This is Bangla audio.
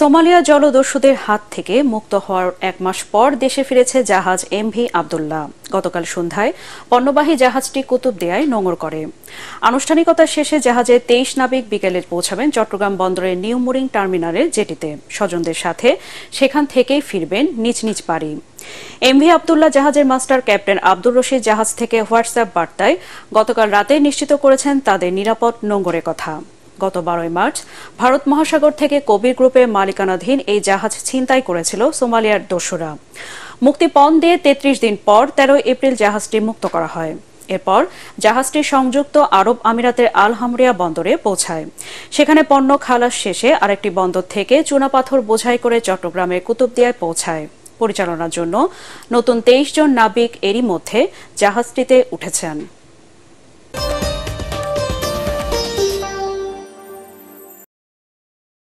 সোমালিয়া জলদস্যুদের হাত থেকে মুক্ত হওয়ার এক মাস পর দেশে ফিরেছে জাহাজ এমভি আবদুল্লাহ গতকাল সন্ধ্যায় পণ্যবাহী জাহাজটি কুতুব দেয় নোঙর করে আনুষ্ঠানিকতা শেষে জাহাজে তেইশ নাবিক বিকেলে পৌঁছাবেন চট্টগ্রাম বন্দরের নিউ মুরিং টার্মিনালের জেটিতে স্বজনদের সাথে সেখান থেকেই ফিরবেন নিজ নিজ বাড়ি ভি আবদুল্লাহ জাহাজের মাস্টার ক্যাপ্টেন আব্দুর রশিদ জাহাজ থেকে হোয়াটসঅ্যাপ বার্তায় গতকাল রাতে নিশ্চিত করেছেন তাদের নিরাপদ নোঙরের কথা গত বারোই মার্চ ভারত মহাসাগর থেকে কবির গ্রুপের মালিকানাধীন এই জাহাজ ছিনতাই করেছিল সোমালিয়ার দোসরা মুক্তিপণ দিয়ে তেত্রিশ দিন পর তেরো এপ্রিল জাহাজটি মুক্ত করা হয় এরপর জাহাজটি সংযুক্ত আরব আমিরাতের আল হামরিয়া বন্দরে পৌঁছায় সেখানে পণ্য খালাস শেষে আরেকটি বন্দর থেকে চুনাপাথর বোঝাই করে চট্টগ্রামের কুতুবদিয়ায় পৌঁছায় পরিচালনার জন্য নতুন তেইশ জন নাবিক এরই মধ্যে জাহাজটিতে উঠেছেন